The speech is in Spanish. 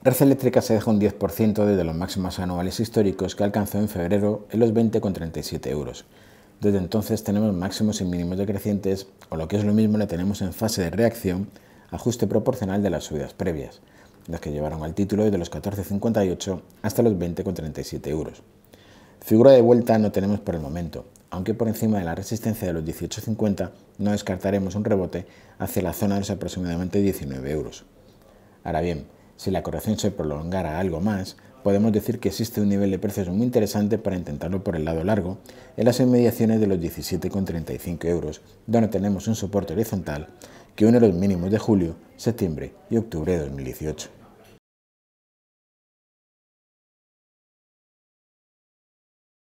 Red Eléctrica se deja un 10% desde los máximos anuales históricos que alcanzó en febrero en los 20,37 euros. Desde entonces tenemos máximos y mínimos decrecientes, o lo que es lo mismo, la tenemos en fase de reacción, ajuste proporcional de las subidas previas, las que llevaron al título desde los 14,58 hasta los 20,37 euros. Figura de vuelta no tenemos por el momento, aunque por encima de la resistencia de los 18,50 no descartaremos un rebote hacia la zona de los aproximadamente 19 euros. Ahora bien, si la corrección se prolongara algo más, podemos decir que existe un nivel de precios muy interesante para intentarlo por el lado largo, en las inmediaciones de los 17,35 euros, donde tenemos un soporte horizontal que une los mínimos de julio, septiembre y octubre de 2018.